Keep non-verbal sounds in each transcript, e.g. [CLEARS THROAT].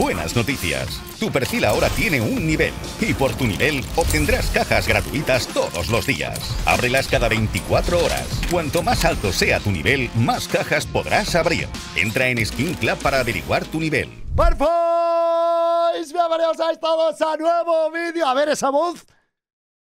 Buenas noticias. Tu perfil ahora tiene un nivel y por tu nivel obtendrás cajas gratuitas todos los días. Ábrelas cada 24 horas. Cuanto más alto sea tu nivel, más cajas podrás abrir. Entra en Skin Club para averiguar tu nivel. ¡Barfois! Bienvenidos a todos a nuevo vídeo. A ver esa voz.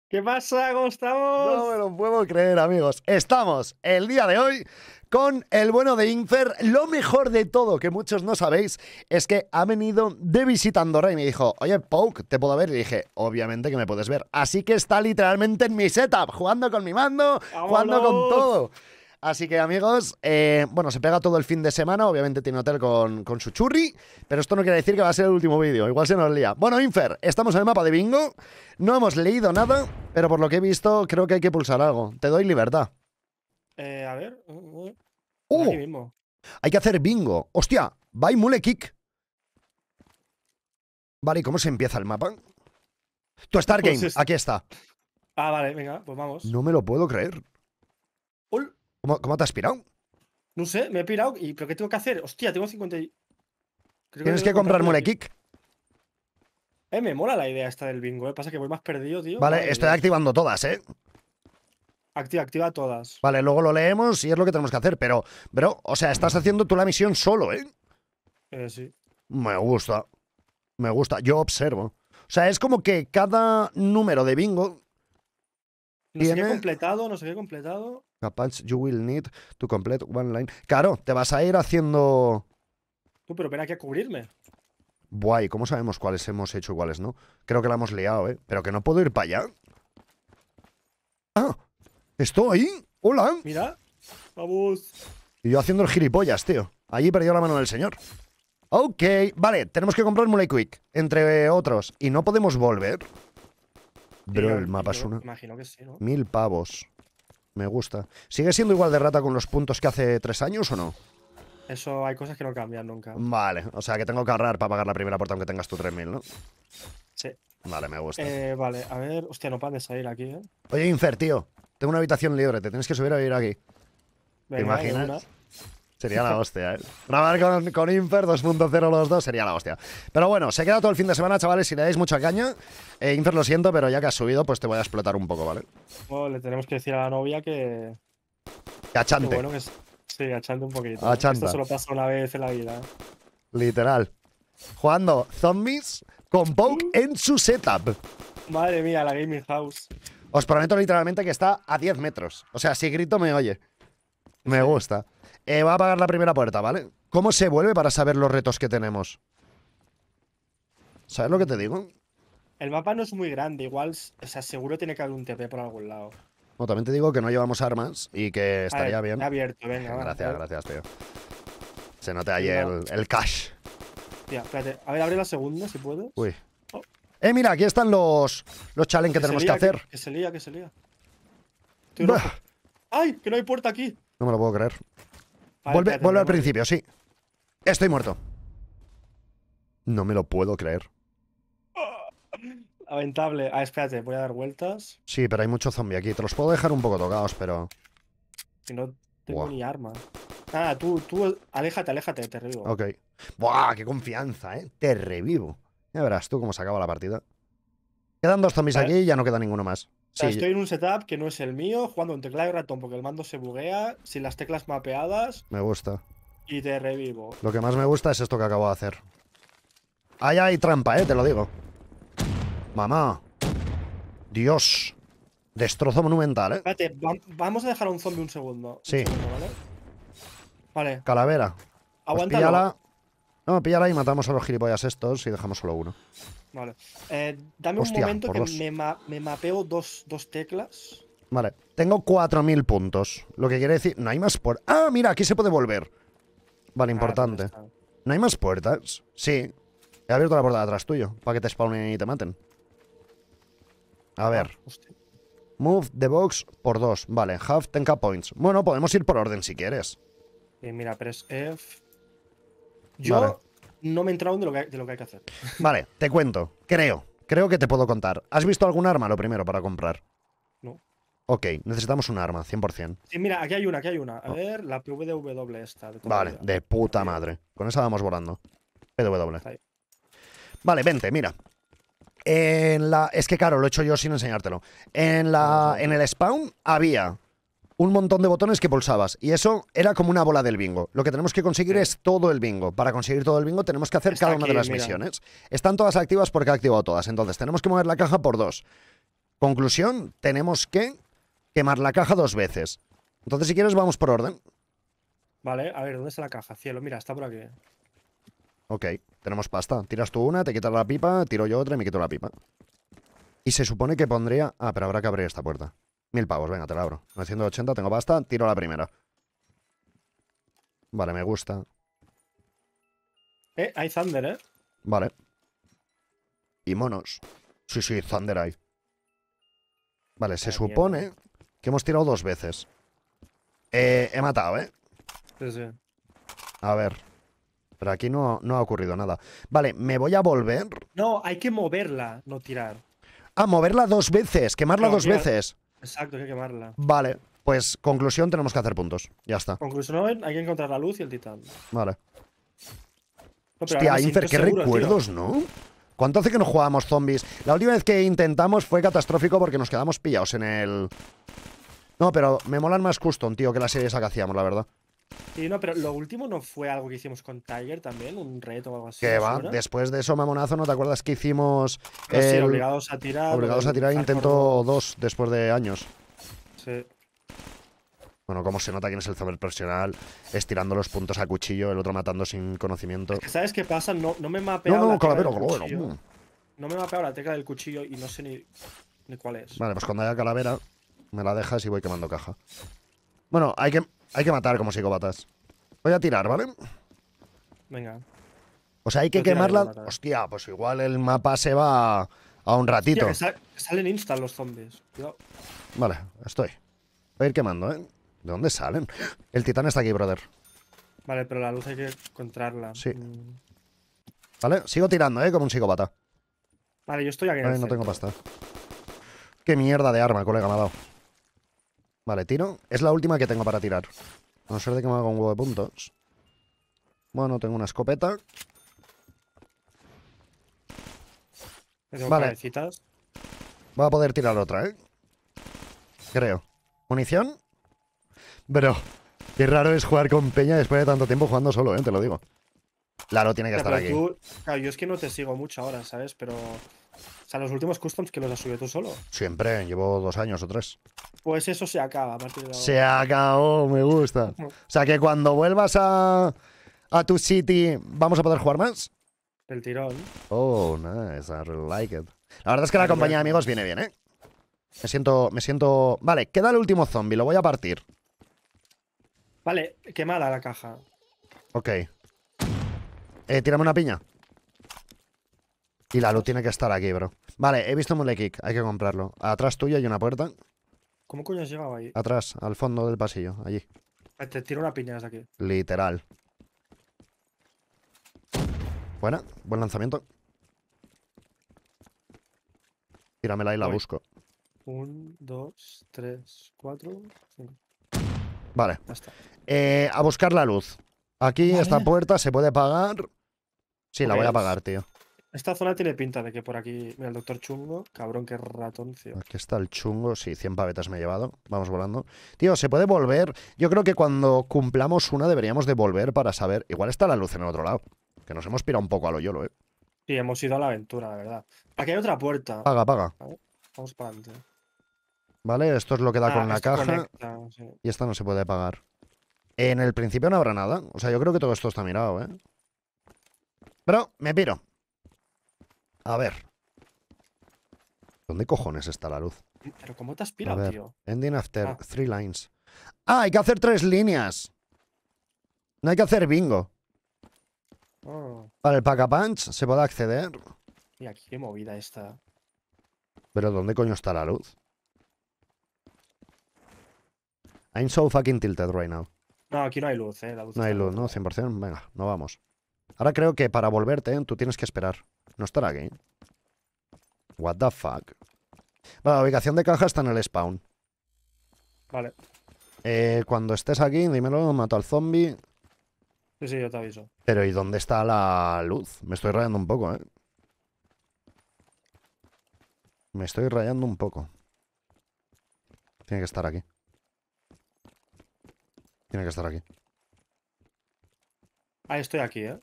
¿Qué pasa, Gustavo? No me lo puedo creer, amigos. Estamos el día de hoy con el bueno de Infer. Lo mejor de todo, que muchos no sabéis, es que ha venido de visitando. a y me dijo, oye, Poke, ¿te puedo ver? Y dije, obviamente que me puedes ver. Así que está literalmente en mi setup, jugando con mi mando, jugando con todo. Así que amigos, eh, bueno, se pega todo el fin de semana, obviamente tiene hotel con, con su churri, pero esto no quiere decir que va a ser el último vídeo, igual se nos lía. Bueno, Infer, estamos en el mapa de bingo, no hemos leído nada, pero por lo que he visto creo que hay que pulsar algo. Te doy libertad. Eh, a ver. Uh, Hay que hacer bingo. ¡Hostia! Bye mole Kick. Vale, ¿y cómo se empieza el mapa? Tu Star pues Game, aquí está. Ah, vale, venga, pues vamos. No me lo puedo creer. ¿Cómo, te has pirado? No sé, me he pirado. ¿Y creo que tengo que hacer? Hostia, tengo 50 Tienes que, comprar mole Kick. Eh, me mola la idea esta del bingo, eh. Pasa que voy más perdido, tío. Vale, estoy activando todas, eh. Activa, activa todas. Vale, luego lo leemos y es lo que tenemos que hacer, pero, bro, o sea, estás haciendo tú la misión solo, ¿eh? Eh, sí. Me gusta. Me gusta. Yo observo. O sea, es como que cada número de bingo. No completado, no sé qué completado. Capaz, you will need to complete one line. Claro, te vas a ir haciendo. Tú, pero ven aquí a cubrirme. Guay, ¿cómo sabemos cuáles hemos hecho y cuáles no? Creo que la hemos liado, ¿eh? Pero que no puedo ir para allá. Ah, Estoy. Hola. Mira. Vamos. Y yo haciendo el gilipollas, tío. Allí perdió la mano del señor. Ok, vale, tenemos que comprar Muley Quick, entre otros. Y no podemos volver. Pero el mapa es una. Imagino que sí, ¿no? Mil pavos. Me gusta. ¿Sigue siendo igual de rata con los puntos que hace tres años o no? Eso hay cosas que no cambian nunca. Vale, o sea que tengo que ahorrar para pagar la primera puerta aunque tengas tu 3.000, ¿no? Sí. Vale, me gusta. Eh, vale, a ver, hostia, no puedes salir aquí, ¿eh? Oye, Infer, tío, tengo una habitación libre, te tienes que subir a vivir aquí. ¿Te imaginas? Sería la hostia, ¿eh? Grabar con, con Infer 2.0 los dos sería la hostia. Pero bueno, se queda todo el fin de semana, chavales. Si le dais mucha caña, eh, Infer lo siento, pero ya que has subido, pues te voy a explotar un poco, ¿vale? Bueno, le tenemos que decir a la novia que. Que achante. sí, achante un poquito. Achanta. Esto solo pasa una vez en la vida. ¿eh? Literal. Jugando zombies con Poke en su setup. Madre mía, la Gaming House. Os prometo literalmente que está a 10 metros. O sea, si grito me oye. Me gusta. Eh, va a apagar la primera puerta, ¿vale? ¿Cómo se vuelve para saber los retos que tenemos? ¿Sabes lo que te digo? El mapa no es muy grande, igual, o sea, seguro tiene que haber un TP por algún lado. No, también te digo que no llevamos armas y que estaría bien. bien. abierto, venga. Gracias, gracias, tío. Se nota ahí el, cash. a ver, abre la segunda si puedo. Uy, eh, mira, aquí están los, los challenge que, tenemos que hacer. Que, se lía, que se lía. ¡Ay! Que no hay puerta aquí. No me lo puedo creer. vuelve, al principio, sí. Estoy muerto. No me lo puedo creer. Lamentable. Ah, ah, espérate, voy a dar vueltas. Sí, pero hay muchos zombies aquí. Te los puedo dejar un poco tocados, pero. Si no tengo ni arma. Ah, tú, tú, aléjate, aléjate, te revivo. Ok. Buah, qué confianza, eh. Te revivo. Ya verás tú cómo se acaba la partida. Quedan dos zombies aquí y ya no queda ninguno más. Sí. Estoy en un setup que no es el mío, jugando en tecla y ratón porque el mando se buguea, sin las teclas mapeadas. Me gusta. Y te revivo. Lo que más me gusta es esto que acabo de hacer. Ahí hay trampa, eh, te lo digo. Mamá. Dios. Destrozo monumental, eh. Espérate, vamos a dejar a un zombie un segundo. Sí. ¿vale? Calavera. Calavera. Aguántalo. No, píllala y matamos a los gilipollas estos y dejamos solo uno. Vale. Eh, dame un momento que me, mapeo dos, teclas. Vale. Tengo 4.000 puntos. Lo que quiere decir... No hay más puertas. ¡Ah, mira! Aquí se puede volver. Vale, ah, importante. ¿No hay más puertas? Sí. He abierto la puerta de atrás tuyo, para que te spawnen y te maten. A ver. Ah, Move the box por dos. Vale, Half 10 points. Bueno, podemos ir por orden si quieres. Eh, mira, press F, yo no me he entrado de lo, que, de lo que hay que hacer. [LAUGHS] Vale, te cuento. Creo. Creo que te puedo contar. ¿Has visto algún arma lo primero para comprar? No. Ok, necesitamos un arma, 100%. Sí, mira, aquí hay una, aquí hay una. A oh. ver, la PVW e esta. vale, de puta madre. Con esa vamos volando. PW. E. Vale, vente, mira. En la... Es que claro, lo he hecho yo sin enseñártelo. En, la... en el spawn había un montón de botones que pulsabas. Y eso era como una bola del bingo. Lo que tenemos que conseguir es todo el bingo. Para conseguir todo el bingo tenemos que hacer cada una de las misiones. Están todas activas porque he activado todas. Entonces tenemos que mover la caja por dos. Conclusión, tenemos que quemar la caja dos veces. Entonces, si quieres, vamos por orden. Vale, a ver, ¿dónde está la caja? Cielo, mira, está por aquí. Ok, tenemos pasta. Tiras tú una, te quitas la pipa, tiro yo otra y me quito la pipa. Y se supone que pondría... Ah, pero habrá que abrir esta puerta. Mil pavos, venga, te la abro. 980, tengo basta. tiro la primera. Vale, me gusta. Eh, hay Thunder, ¿eh? Vale. Y monos. Sí, sí, Thunder hay. Vale, se supone que hemos tirado dos veces. Eh, he matado, ¿eh? Sí, sí. A ver. Pero aquí no, no ha ocurrido nada. Vale, me voy a volver. No, hay que moverla, no tirar. Ah, moverla dos veces, quemarla dos veces. Exacto, hay que quemarla. Vale, pues conclusión, tenemos que hacer puntos. Ya está. Conclusión, hay que encontrar la luz y el titán. Vale. Hostia, Infer, qué recuerdos, ¿no? ¿Cuánto hace que no jugábamos zombies? La última vez que intentamos fue catastrófico porque nos quedamos pillados en el... No, pero me molan más custom, tío, que serie esa que hacíamos, la verdad. Sí, no, pero lo último no fue algo que hicimos con Tiger también, un reto o algo así. Que va, después de eso, mamonazo, ¿no te acuerdas que hicimos. obligados a tirar. Obligados a tirar, intento dos después de años. Sí. Bueno, como se nota quién es el saber profesional estirando los puntos a cuchillo, el otro matando sin conocimiento. ¿Sabes qué pasa? No, no me mapeo. No, no, la calavero, calavero. No me mapeo la tecla del cuchillo y no sé ni, ni cuál es. Vale, pues cuando haya calavera, me la dejas y voy quemando caja. Bueno, hay que hay que matar como psicópatas. Voy a tirar, ¿vale? Venga. O sea, hay que quemarla. Hostia, pues igual el mapa se va a un ratito. salen insta los zombies. Vale, estoy. Voy a ir quemando, ¿eh? ¿De dónde salen? El titán está aquí, brother. Vale, pero la luz hay que encontrarla. Sí. Mm. Vale, sigo tirando, ¿eh? Como un psicópata. Vale, yo estoy aquí. Vale, no tengo pasta. Qué mierda de arma, colega, me ha dado. Vale, tiro. Es la última que tengo para tirar. A no ser de que me haga un huevo de puntos. Bueno, tengo una escopeta. vale. Voy a poder tirar otra, ¿eh? Creo. ¿Munición? Bro, qué raro es jugar con Peña después de tanto tiempo jugando solo, ¿eh? Te lo digo. Claro, tiene que estar aquí. claro, yo es que no te sigo mucho ahora, ¿sabes? Pero o sea, los últimos customs que los has subido tú solo. Siempre, llevo dos años o tres. Pues eso se acaba a partir de ahora. Se acabó, me gusta. Mm. O sea, que cuando vuelvas a, a tu city, ¿vamos a poder jugar más? El tirón. Oh, nice, I really like it. La verdad es que la ah, pues compañía de amigos viene bien, ¿eh? Me siento, me siento... Vale, queda el último zombie, lo voy a partir. Vale, quemada la caja. Ok. Eh, tírame una piña. Y la luz tiene que estar aquí, bro. Vale, he visto un hay que comprarlo. Atrás tuya hay una puerta. ¿Cómo coño has llegado ahí? Atrás, al fondo del pasillo, allí. Ah, te tiro una piña desde aquí. Literal. Buena, buen lanzamiento. Tíramela y la busco. Un, dos, tres, cuatro, cinco. Vale. Eh, a buscar la luz. Aquí, esta puerta se puede pagar. Sí, la voy a pagar, tío. Esta zona tiene pinta de que por aquí. Mira, el doctor chungo. Cabrón, qué ratón, Aquí está el chungo. Sí, 100 pavetas me he llevado. Vamos volando. Tío, ¿se puede volver? Yo creo que cuando cumplamos una deberíamos de volver para saber. Igual está la luz en el otro lado. Que nos hemos pirado un poco a lo yolo, eh. Sí, hemos ido a la aventura, la verdad. Aquí hay otra puerta. Paga, paga. Vamos para adelante. Vale, esto es lo que da ah, con la caja. Y esta no se puede pagar. En el principio no habrá nada. O sea, yo creo que todo esto está mirado, ¿eh? Bro, me piro. A ver. ¿Dónde cojones está la luz? Pero ¿cómo te has pirado, tío? Ending after ah. three lines. ¡Ah! Hay que hacer tres líneas. No hay que hacer bingo. Oh. Para el pack-a-punch se puede acceder. Y aquí qué movida está. Pero ¿dónde coño está la luz? I'm so fucking tilted right now. No, aquí no hay luz, eh. luz no hay luz, ¿no? 100%. Venga, no vamos. Ahora creo que para volverte tú tienes que esperar. No estará aquí. What the fuck. Vale, la ubicación de caja está en el spawn. Vale. Eh, cuando estés aquí, dímelo, mato al zombie. Sí, sí, yo te aviso. Pero ¿y dónde está la luz? Me estoy rayando un poco, ¿eh? Me estoy rayando un poco. Tiene que estar aquí. Tiene que estar aquí. Ahí estoy aquí, ¿eh?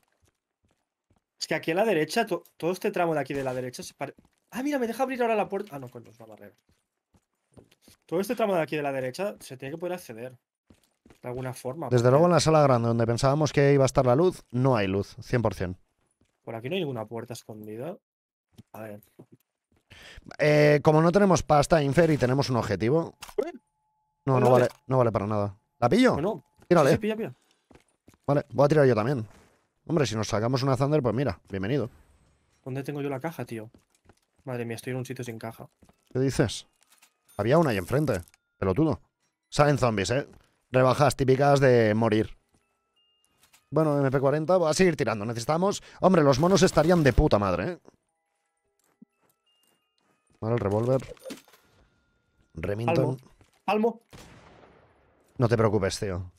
que aquí a la derecha, todo este tramo de aquí de la derecha se parece. Ah, mira, me deja abrir ahora la puerta. Ah, no, con a barrer Todo este tramo de aquí de la derecha se tiene que poder acceder. De alguna forma. Desde luego en la sala grande donde pensábamos que iba a estar la luz, no hay luz, 100%. Por aquí no hay ninguna puerta escondida. A ver. Eh, como no tenemos pasta, Infer, y tenemos un objetivo. No, no vale, no vale para nada. ¿La pillo? No, no. Tírale. Vale, voy a tirar yo también. Hombre, si nos sacamos una Thunder, pues mira, bienvenido. ¿Dónde tengo yo la caja, tío? Madre mía, estoy en un sitio sin caja. ¿Qué dices? Había una ahí enfrente, pelotudo. Salen zombies, ¿eh? Rebajas típicas de morir. Bueno, MP40, Voy a seguir tirando. Necesitamos... Hombre, los monos estarían de puta madre, ¿eh? Vale, el revólver. Remington. ¡Palmo! No te preocupes, tío.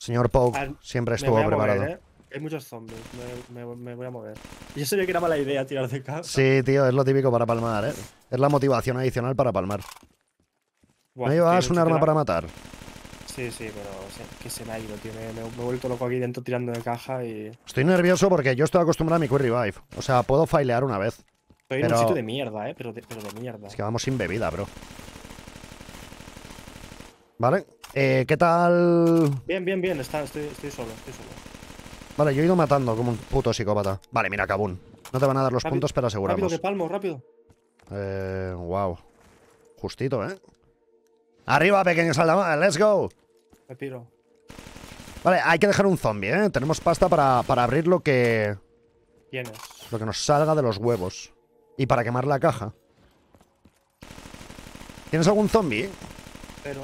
Señor Pog, siempre estuvo preparado. ¿eh? Hay muchos zombies, me, voy a mover. Yo sabía que era mala idea tirar de caja. Sí, tío, es lo típico para palmar, ¿eh? Es la motivación adicional para palmar. ¿Me ¿No llevas un arma para matar? Sí, sí, pero que se me ha ido, tío. Me, he vuelto loco aquí dentro tirando de caja y. Estoy nervioso porque yo estoy acostumbrado a mi quick Revive. O sea, puedo failear una vez. Estoy en un sitio de mierda, eh, pero pero de mierda. Es que vamos sin bebida, bro. Vale, eh, ¿Qué tal? Bien, bien, bien, estoy, solo, estoy solo. Vale, yo he ido matando como un puto psicópata. Vale, mira, cabún. No te van a dar los puntos, pero aseguramos. Rápido, de palmo, rápido. Eh, wow. Justito, ¿eh? Arriba, pequeño saldamar! let's go. Me piro. Vale, hay que dejar un zombie, ¿eh? Tenemos pasta para, para abrir lo que... Tienes. Lo que nos salga de los huevos. Y para quemar la caja. ¿Tienes algún zombie? Pero...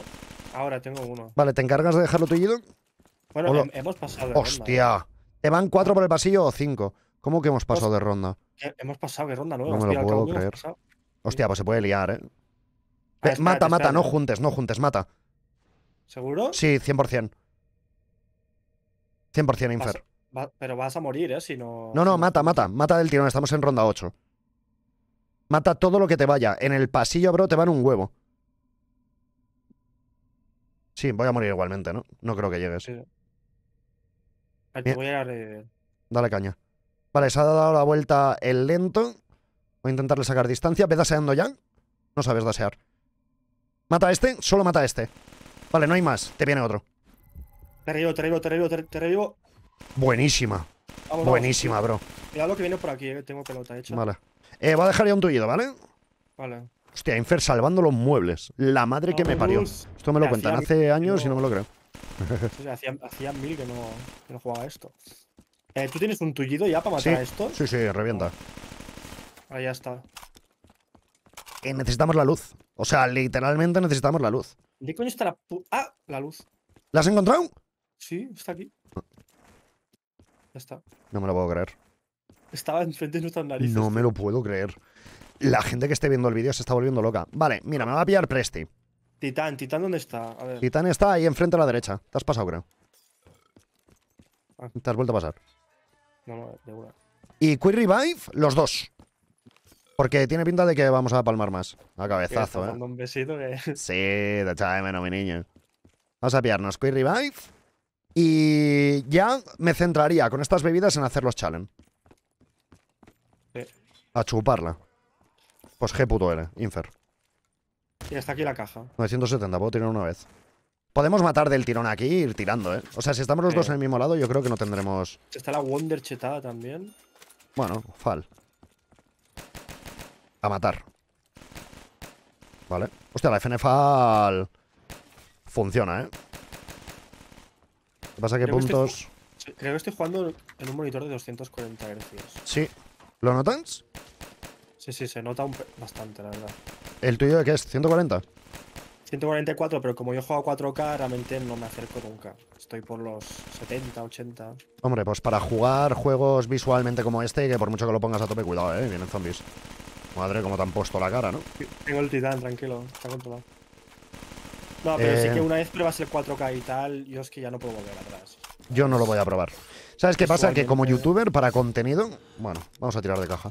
Ahora tengo uno. Vale, ¿te encargas de dejarlo tullido? Bueno, hemos pasado de Hostia. Hostia. ¿eh? ¿Te van cuatro por el pasillo o cinco? ¿Cómo que hemos pasado de ronda? Hemos pasado de ronda ¿no? Eh, no me lo puedo creer. Hostia, pues se puede liar, ¿eh? Ah, mata, mata, no juntes, no juntes, mata. ¿Seguro? Sí, 100%. 100% Infer. pero vas a morir, ¿eh? Si no... No, no, mata, mata. Mata del tirón, estamos en ronda 8. Mata todo lo que te vaya. En el pasillo, bro, te van un huevo. Sí, voy a morir igualmente, ¿no? No creo que llegues. Sí. voy a Dale caña. Vale, se ha dado la vuelta el lento. Voy a intentarle sacar distancia. ¿Ves daseando ya? No sabes dasear. Mata a este, solo mata a este. Vale, no hay más. Te viene otro. Te revivo, te revivo, te revivo, te revivo. Buenísima. Buenísima, bro. Mira lo que viene por aquí, eh, tengo pelota hecha. Vale. Eh, a dejar ya un tullido, ¿vale? Vale. Hostia, Infer salvando los muebles. La madre que me parió. Esto me lo cuentan hace años y no me lo creo. [LAUGHS] hacía, mil que no, jugaba esto. Eh, ¿Tú tienes un tullido ya para matar a esto? Sí, sí, revienta. Ahí ya está. Eh, necesitamos la luz. O sea, literalmente necesitamos la luz. ¿De coño está la Ah, la luz. ¿La has encontrado? Sí, está aquí. Ah. Ya está. No me lo puedo creer. Estaba enfrente de nuestras narices. No me lo puedo creer. La gente que esté viendo el vídeo se está volviendo loca. Vale, mira, me va a pillar Presti. Titán, Titán, ¿dónde está? A ver. Titán está ahí enfrente a la derecha. Te has pasado, creo. Ah. Te has vuelto a pasar. No, de Y Quick Revive, los dos. Porque tiene pinta de que vamos a palmar más. A cabezazo, ¿eh? un besito que... [LAUGHS] Sí, te echaba menos, mi niño. Vamos a pillarnos Quick Revive. Y ya me centraría con estas bebidas en hacer los challenge. A chuparla. Pues G.L, Infer. Y está aquí la caja. 970, puedo tirar una vez. Podemos matar del tirón aquí ir tirando, ¿eh? O sea, si estamos los dos en el mismo lado, yo creo que no tendremos... Está la Wonder chetada también. Bueno, fal. A matar. Vale. Hostia, la FN fal... Funciona, ¿eh? ¿Qué pasa ¿Qué puntos... Creo que estoy jugando en un monitor de 240 Hz. Sí. ¿Lo notas? Sí, sí, se nota bastante, la verdad. ¿El tuyo de qué es? ¿140? 144, pero como yo juego a 4K, realmente no me acerco nunca. Estoy por los 70, 80. Hombre, pues para jugar juegos visualmente como este, que por mucho que lo pongas a tope, cuidado, eh, vienen zombies. Madre, como te han puesto la cara, ¿no? Tengo el titán, tranquilo, está controlado. No, pero sí que eh, una vez pruebas el 4K y tal, yo es que ya no puedo volver atrás. Yo no lo voy a probar. ¿Sabes qué pasa? Que como youtuber, para contenido, bueno, vamos a tirar de caja.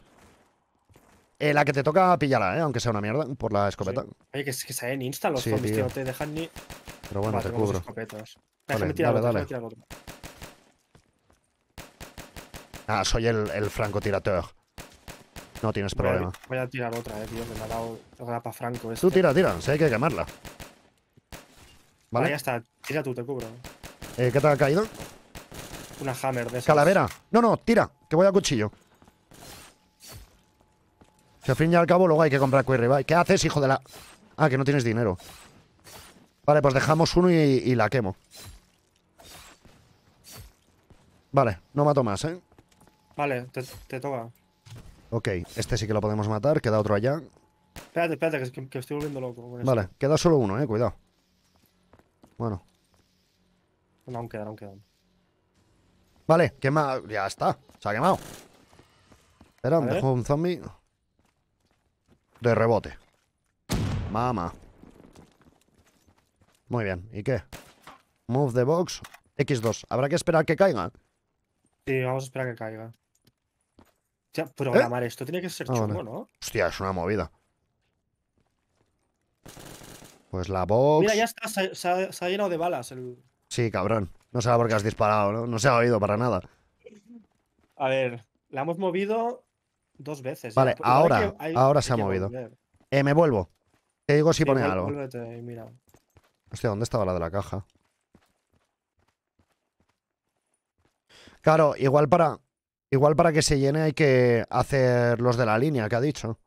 Eh, la que te toca, pillarla, ¿eh? aunque sea una mierda, por la escopeta. Oye, que, que en insta los zombies, tío. te dejan ni. Pero bueno, te cubro. Déjame tirar Ah, soy el, el francotirador. No tienes problema. voy a tirar otra, eh, tío, me ha dado grapa franco. Tú este. tira, tira, si hay que quemarla. Vale. Ah, ya está, tira tú, te cubro. Eh, ¿Qué te ha caído? Una hammer de esas. Calavera. No, no, tira, que voy a cuchillo. Que al fin y al cabo luego hay que comprar query ¿Qué haces, hijo de la...? Ah, que no tienes dinero. Vale, pues dejamos uno y, la quemo. Vale, no mato más, ¿eh? Vale, te, toca. Ok, este sí que lo podemos matar. Queda otro allá. Espérate, espérate, que, estoy volviendo loco. vale, queda solo uno, eh. Cuidado. Bueno. No, aún quedan, aún quedan. Vale, quema. Ya está. Se ha quemado. Espera, me dejo un zombie de rebote. Mamá. Muy bien, ¿y qué? Move the box. X2. Habrá que esperar que caiga. Sí, vamos a esperar que caiga. Ya, programar ¿Eh? esto tiene que ser ah, chungo, ¿no? Hostia, es una movida. Pues la box. Mira, ya está, se, ha, llenado de balas el. Sí, cabrón. No sé por qué has disparado, ¿no? No se ha oído para nada. A ver, la hemos movido Dos veces. Vale, ahora, ahora se ha movido. Eh, me vuelvo. Te digo si pone algo. Hostia, ¿dónde estaba la de la caja? Claro, igual para. Igual para que se llene hay que hacer los de la línea que ha dicho.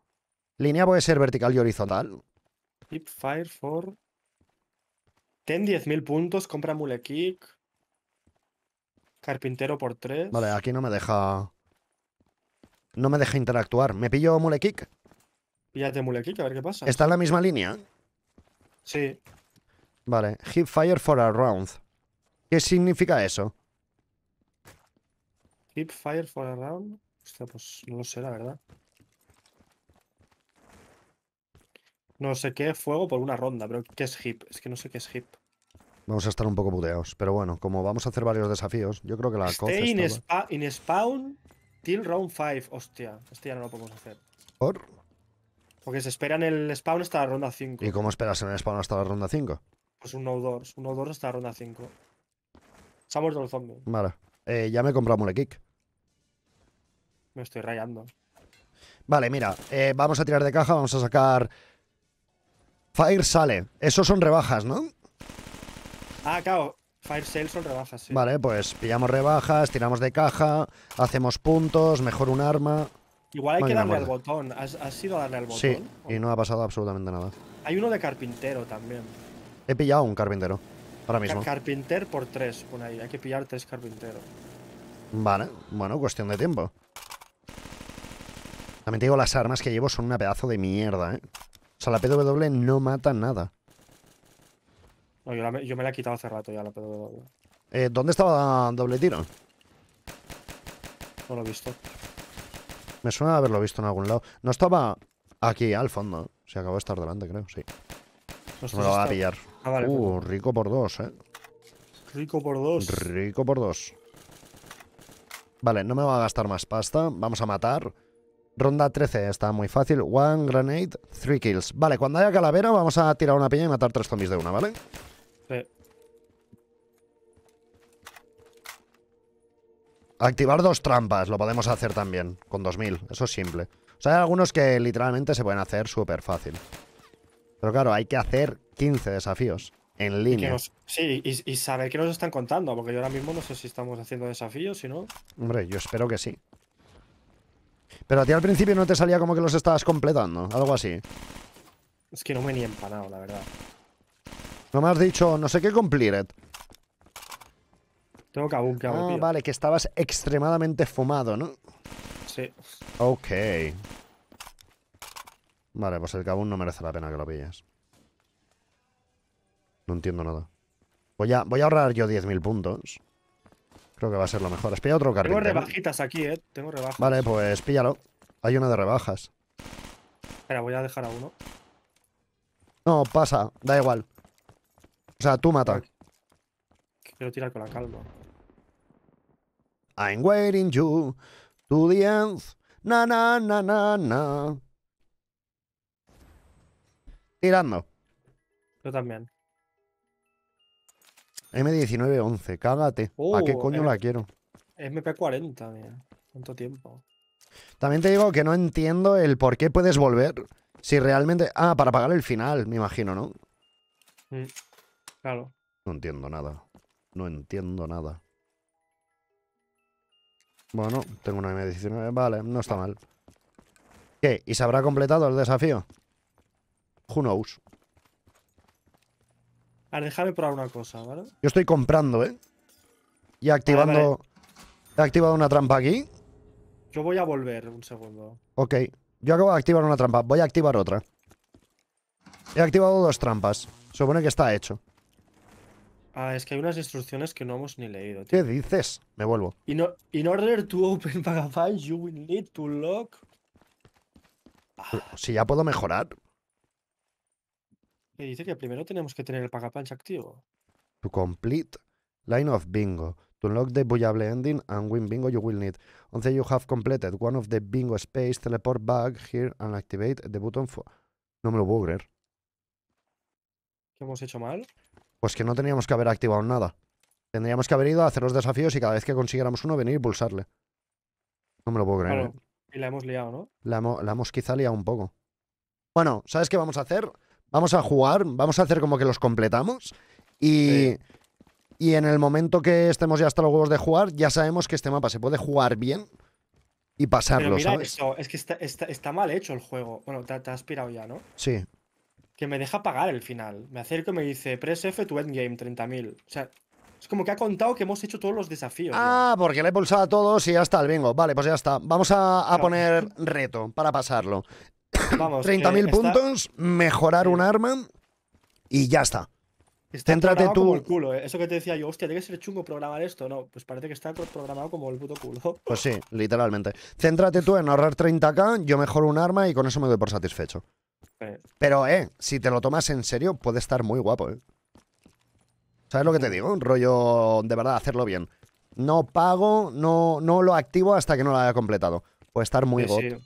Línea puede ser vertical y horizontal. Hip Fire for. Ten 10.000 puntos, compra kick. Carpintero por 3. Vale, aquí no me deja. No me deja interactuar. ¿Me pillo Mulekick? Píllate Mulekick, a ver qué pasa. ¿Está en la misma línea? Sí. Vale. Hip fire for a round. ¿Qué significa eso? Hip fire for a round. Hostia, pues no lo sé, la verdad. No sé qué fuego por una ronda, pero ¿qué es hip? Es que no sé qué es hip. Vamos a estar un poco puteados, pero bueno, como vamos a hacer varios desafíos, yo creo que la cosa. Stay in spawn Till round 5, hostia. Este ya no lo podemos hacer. ¿Por? Porque se espera en el spawn hasta la ronda 5. ¿Y cómo esperas en el spawn hasta la ronda 5? Pues un no-doors. Un no-doors hasta la ronda 5. Se ha muerto el zombie. Vale. Eh, ya me he comprado kick. Me estoy rayando. Vale, mira. Eh, vamos a tirar de caja, vamos a sacar... Fire sale. Esos son rebajas, ¿no? Ah, claro. Vale, pues pillamos rebajas, tiramos de caja, hacemos puntos, mejor un arma. Igual hay que darle al botón. ¿Has, ¿Has, ido darle al botón? Sí, y no ha pasado absolutamente nada. Hay uno de carpintero también. He pillado un carpintero. Ahora mismo. carpinter por tres, Hay que pillar tres carpinteros. Vale, bueno, cuestión de tiempo. También te digo, las armas que llevo son una pedazo de mierda, ¿eh? O sea, la PW no mata nada yo, me la he quitado hace rato ya, la eh, ¿Dónde estaba doble tiro? No lo he visto. Me suena haberlo visto en algún lado. No estaba aquí al fondo. Se acabó de estar delante, creo, sí. me lo va a pillar. Ah, uh, rico por dos, eh. Rico por dos. Rico por dos. Vale, no me va a gastar más pasta. Vamos a matar. Ronda 13, está muy fácil. One grenade, three kills. Vale, cuando haya calavera vamos a tirar una piña y matar tres zombies de una, ¿vale? Activar dos trampas, lo podemos hacer también, con 2000, eso es simple. O sea, hay algunos que literalmente se pueden hacer súper fácil. Pero claro, hay que hacer 15 desafíos en línea. sí, y, y, saber qué nos están contando, porque yo ahora mismo no sé si estamos haciendo desafíos, si no. Hombre, yo espero que sí. Pero a ti al principio no te salía como que los estabas completando, algo así. Es que no me he ni empanado, la verdad. No me has dicho, no sé qué completed. Tengo Kabun, que ah, vale, que estabas extremadamente fumado, ¿no? Sí. Ok. Vale, pues el cabún no merece la pena que lo pilles. No entiendo nada. Voy a, voy a ahorrar yo 10.000 puntos. Creo que va a ser lo mejor. Espía otro carrito. Tengo rebajitas aquí, eh. Tengo rebajas. Vale, pues píllalo. Hay una de rebajas. Espera, voy a dejar a uno. No, pasa. Da igual. O sea, tú mata. Quiero tirar con la calma. I'm waiting you to the end. Na, na, na, na, na. Tirando. Yo también. M1911, cágate. ¿A qué oh, coño la quiero? MP40, mira. Cuánto tiempo. También te digo que no entiendo el por qué puedes volver. Si realmente. Ah, para pagar el final, me imagino, ¿no? Mm. Claro. No entiendo nada. No entiendo nada. Bueno, tengo una M19. Vale, no está mal. ¿Qué? ¿Y se habrá completado el desafío? Who knows? A ver, déjame probar una cosa, ¿vale? Yo estoy comprando, ¿eh? Y activando... He activado una trampa aquí. Yo voy a volver un segundo. Ok. Yo acabo de activar una trampa. Voy a activar otra. He activado dos trampas. Supone que está hecho. Ah, es que hay unas instrucciones que no hemos ni leído. ¿Qué dices? Me vuelvo. In, order to open [LAUGHS] Vagabond, you will need to lock. Ah. Si ya puedo mejorar. Me dice que primero tenemos que tener el Pagapunch activo. To complete line of bingo. To unlock the playable ending and win bingo you will need. Once you have completed one of the bingo space, teleport back here and activate the button for... No me lo puedo creer. ¿Qué hemos hecho mal? Pues que no teníamos que haber activado nada. Tendríamos que haber ido a hacer los desafíos y cada vez que consiguiéramos uno venir y pulsarle. No me lo puedo creer. ¿eh? Y la hemos liado, ¿no? La, hemos, quizá liado un poco. Bueno, ¿sabes qué vamos a hacer? Vamos a jugar, vamos a hacer como que los completamos y... Y en el momento que estemos ya hasta los huevos de jugar, ya sabemos que este mapa se puede jugar bien y pasarlo, Pero mira Eso, es que está, mal hecho el juego. Bueno, te, te, has pirado ya, ¿no? Sí, que me deja pagar el final. Me acerco y me dice, press F to endgame, 30.000. O sea, es como que ha contado que hemos hecho todos los desafíos. Ah, porque le he pulsado a todos y ya está el bingo. Vale, pues ya está. Vamos a, poner reto para pasarlo. Vamos. 30.000 [CLEARS THROAT] eh, puntos, mejorar un arma y ya está. Céntrate tú. el culo, eh. Eso que te decía yo, hostia, tiene que ser chungo programar esto. No, pues parece que está programado como el puto culo. [LAUGHS] Pues sí, literalmente. Céntrate tú en ahorrar 30k, yo mejoro un arma y con eso me doy por satisfecho. Pero, eh, si te lo tomas en serio, puede estar muy guapo, eh. ¿Sabes lo que te digo? Un rollo de verdad, hacerlo bien. No pago, no, no lo activo hasta que no lo haya completado. Puede estar muy sí,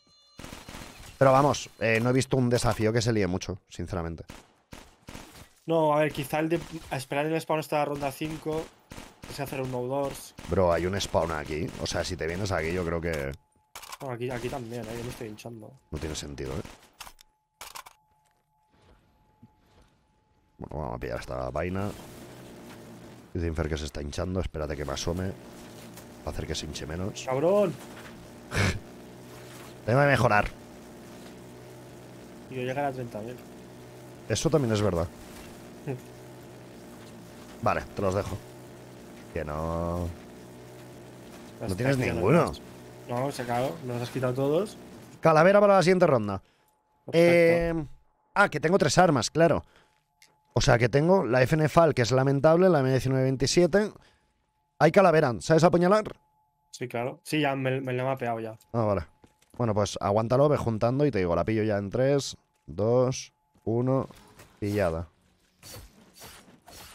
Pero vamos, eh, no he visto un desafío que se líe mucho, sinceramente. No, a ver, quizá el de, esperar el spawn hasta ronda 5 es hacer un no doors. Bro, hay un spawn aquí. O sea, si te vienes aquí, yo creo que. aquí, aquí también, ¿eh? me estoy hinchando. No tiene sentido, eh. Bueno, vamos a pillar esta vaina. Dice Infer que se está hinchando. Espérate que me asome. Va a hacer que se hinche menos. ¡Cabrón! [LAUGHS] que mejorar. yo llegar a 30.000. Eso también es verdad. vale, te los dejo. Que no. no tienes ninguno. No, se acabó. Nos has quitado todos. Calavera para la siguiente ronda. Eh, ah, que tengo tres armas, claro. O sea que tengo la FNFAL, que es lamentable, la M1927. Hay Calavera, ¿sabes apuñalar? Sí, claro. Sí, ya me, la he mapeado ya. Ah, vale. Bueno, pues aguántalo, ve juntando y te digo, la pillo ya en 3, 2, 1, pillada.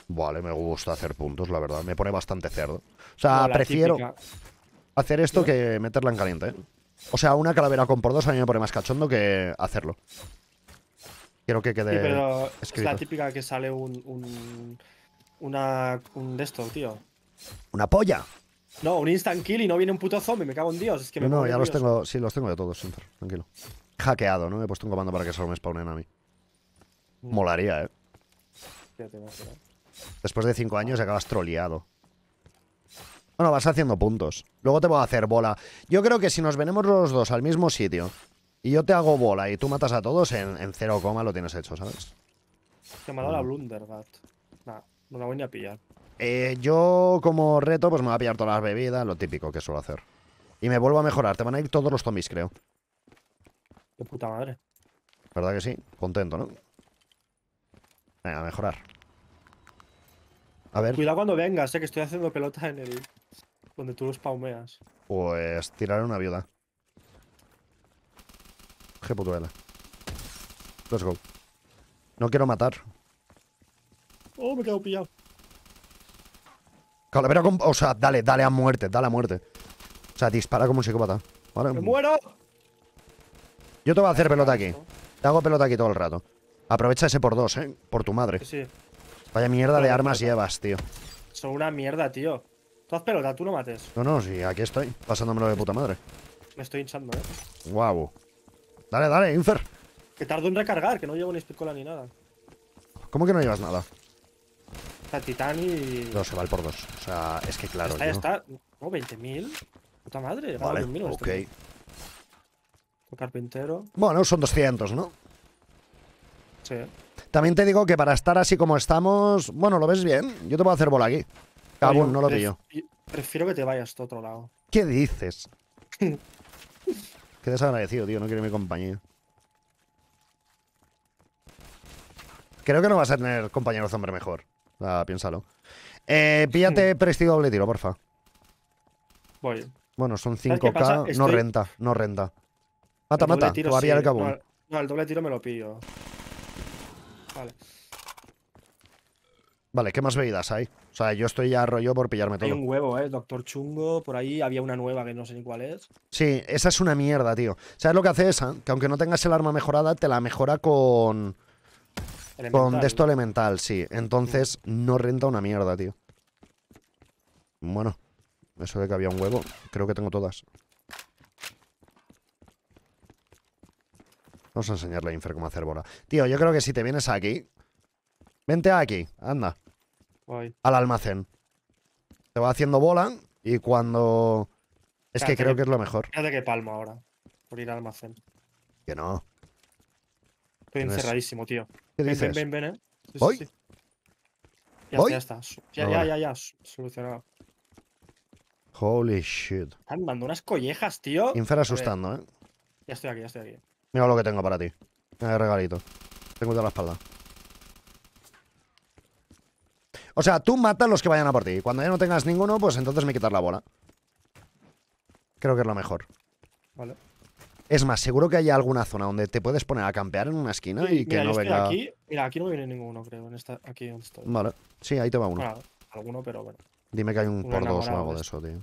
Vale, me gusta hacer puntos, la verdad. Me pone bastante cerdo. O sea, prefiero hacer esto que meterla en caliente. ¿eh? O sea, una calavera con por dos a mí me pone más cachondo que hacerlo. Quiero que quede. pero es la típica que sale un. un una. Un tío. ¿Una polla? No, un instant kill y no viene un puto zombie, me cago en Dios. Es que no, ya los tengo. Sí, los tengo de todos, tranquilo. Hackeado, ¿no? Me He puesto un comando para que solo me spawnen a mí. Mm. Molaría, eh. Después de cinco años acabas troleado. Bueno, vas haciendo puntos. Luego te voy a hacer bola. Yo creo que si nos venemos los dos al mismo sitio y yo te hago bola y tú matas a todos en, cero coma lo tienes hecho, ¿sabes? Que me ha la Blundergat. Nah, no la voy a pillar. Eh, yo como reto pues me voy a pillar todas las bebidas, lo típico que suelo hacer. Y me vuelvo a mejorar, te van a ir todos los zombies, creo. ¡Qué puta madre. ¿Verdad que sí? Contento, ¿no? Venga, a mejorar. A ver. Cuidado cuando vengas, sé eh, que estoy haciendo pelota en el... Donde tú los paumeas. Pues tirar una viuda. G.L. Let's go. No quiero matar. Oh, me quedo pillado. Calavera O sea, dale, dale a muerte, dale a muerte. O sea, dispara como un psicópata. ¡Me muero! Yo te voy a hacer pelota aquí. Te hago pelota aquí todo el rato. Aprovecha ese por dos, ¿eh? Por tu madre. Sí. Vaya mierda de armas llevas, tío. Son una mierda, tío. Tú haz pelota, tú no mates. No, no, sí, aquí estoy. Pasándomelo de puta madre. Me estoy hinchando, ¿eh? Guau. Dale, dale, Infer. Que tardo en recargar, que no llevo ni espicola ni nada. ¿Cómo que no llevas nada? Está Titán y. No, se va el por dos. O sea, es que claro. Está, está. No, 20.000. Puta madre. Vale, este ok. Carpintero. Bueno, son 200, ¿no? Sí. También te digo que para estar así como estamos. Bueno, lo ves bien. Yo te puedo hacer bola aquí. Cabún, no lo pillo. Prefiero que te vayas a otro lado. ¿Qué dices? [LAUGHS] Qué desagradecido, tío. No quiere mi compañía. Creo que no vas a tener compañeros hombre mejor. Ah, piénsalo. Eh, píllate prestigio doble tiro, porfa. Voy. Bueno, son 5K. No renta, no renta. Mata, mata. Tiro, el el doble tiro me lo pillo. Vale. Vale, ¿qué más bebidas hay? O sea, yo estoy ya rollo por pillarme todo. Hay un huevo, ¿eh? Doctor Chungo, por ahí había una nueva que no sé ni cuál es. Sí, esa es una mierda, tío. ¿Sabes lo que hace esa? Que aunque no tengas el arma mejorada, te la mejora con. Con de esto elemental, sí. Entonces mm. no renta una mierda, tío. Bueno, eso de que había un huevo, creo que tengo todas. Vamos a enseñarle a Infer cómo hacer bola. Tío, yo creo que si te vienes aquí. Vente aquí, anda al almacén. Te va haciendo bola y cuando... Es que creo que, es lo mejor. Fíjate que palmo ahora por ir al almacén. Que no. Estoy encerradísimo, tío. ¿Qué ven, dices? Ven, ven, ven, eh. ¿Voy? Ya, ¿Voy? ya ah, Ya, ya, ya, Solucionado. Holy shit. Están mandando unas collejas, tío. Infra asustando, eh. Ya estoy aquí, ya estoy aquí. Mira lo que tengo para ti. Un regalito. Tengo de la espalda. O sea, tú matas los que vayan a por ti. Cuando ya no tengas ninguno, pues entonces me quitas la bola. Creo que es lo mejor. Vale. Es más, seguro que hay alguna zona donde te puedes poner a campear en una esquina y que no venga. Aquí, mira, aquí no viene ninguno, creo. aquí donde estoy. Vale. Sí, ahí te va uno. Ah, alguno, pero bueno. Dime que hay un por dos o de este. eso, tío.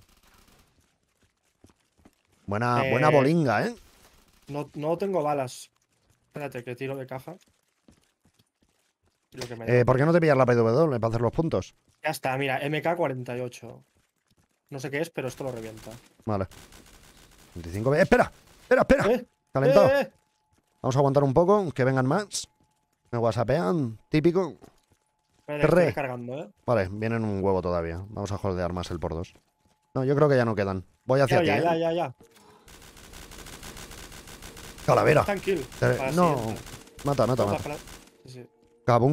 Buena, buena eh, bolinga, ¿eh? No, no tengo balas. Espérate, que tiro de caja. Eh, ¿Por qué no te pillas la PW para hacer los puntos? Ya está, mira, MK48. No sé qué es, pero esto lo revienta. Vale. 25 espera! ¿Eh? Calentado. Eh, eh. Vamos a aguantar un poco, que vengan más. Me whatsappean, típico. Estoy cargando, ¿eh? Vale, vienen un huevo todavía. Vamos a joder más el por dos. No, yo creo que ya no quedan. Voy hacia ti. Ya, ya, ya, ya. Calavera. Tranquilo. No. Mata, mata, mata. Sí, sí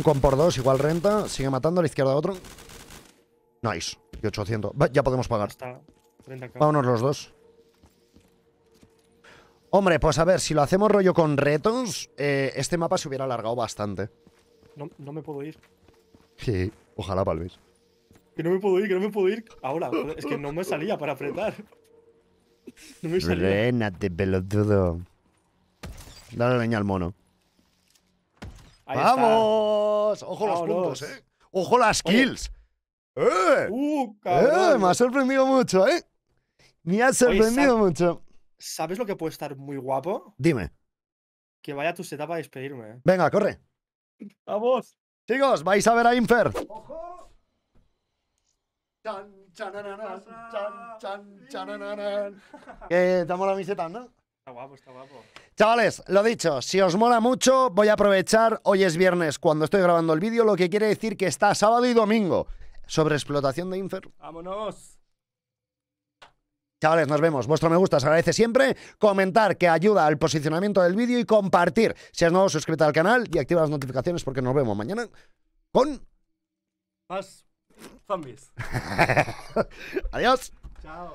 con por dos, igual renta. Sigue matando a la izquierda otro. Nice. Y 800. ya podemos pagar. Vámonos los dos. Hombre, pues a ver, si lo hacemos rollo con retos, eh, este mapa se hubiera alargado bastante. No, me puedo ir. Sí, ojalá, Palvis. Que no me puedo ir, que no me puedo ir. Ahora, es que no me salía para apretar. No me salía. pelotudo. Dale leña al mono. ¡Vamos! Ojo los puntos, ¿eh? ¡Ojo las kills! ¡Eh! Uh, ¡Eh! Me ha sorprendido mucho, ¿eh? Me ha sorprendido mucho. ¿Sabes lo que puede estar muy guapo? Dime. Que vaya tu seta para despedirme. ¿eh? Venga, corre. ¡Vamos! Chicos, vais a ver a Infer. ¡Ojo! Chan, chan, chan, chan, Está guapo, está guapo. Chavales, lo dicho, si os mola mucho, voy a aprovechar. Hoy es viernes cuando estoy grabando el vídeo, lo que quiere decir que está sábado y domingo. Sobre explotación de Infer. ¡Vámonos! Chavales, nos vemos. Vuestro me gusta se agradece siempre. Comentar que ayuda al posicionamiento del vídeo y compartir. Si es nuevo, suscríbete al canal y activa las notificaciones porque nos vemos mañana con. Más zombies. [LAUGHS] Adiós. Chao.